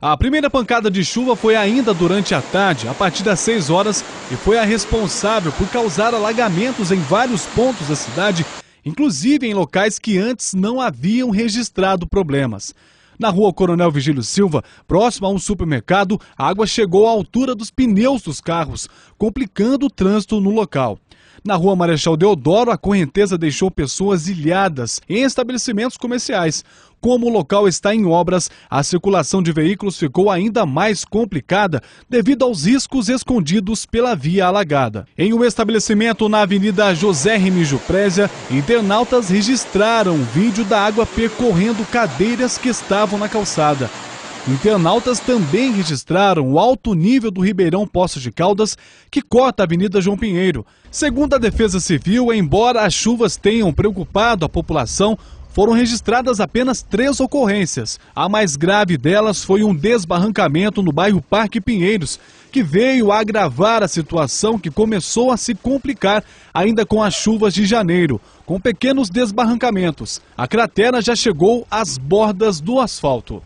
A primeira pancada de chuva foi ainda durante a tarde, a partir das 6 horas, e foi a responsável por causar alagamentos em vários pontos da cidade, inclusive em locais que antes não haviam registrado problemas. Na rua Coronel Vigílio Silva, próximo a um supermercado, a água chegou à altura dos pneus dos carros, complicando o trânsito no local. Na rua Marechal Deodoro, a correnteza deixou pessoas ilhadas em estabelecimentos comerciais. Como o local está em obras, a circulação de veículos ficou ainda mais complicada devido aos riscos escondidos pela via alagada. Em um estabelecimento na Avenida José Remígio Présia, internautas registraram um vídeo da água percorrendo cadeiras que estavam na calçada. Internautas também registraram o alto nível do Ribeirão Poços de Caldas, que corta a Avenida João Pinheiro. Segundo a Defesa Civil, embora as chuvas tenham preocupado a população, foram registradas apenas três ocorrências. A mais grave delas foi um desbarrancamento no bairro Parque Pinheiros, que veio agravar a situação que começou a se complicar ainda com as chuvas de janeiro, com pequenos desbarrancamentos. A cratera já chegou às bordas do asfalto.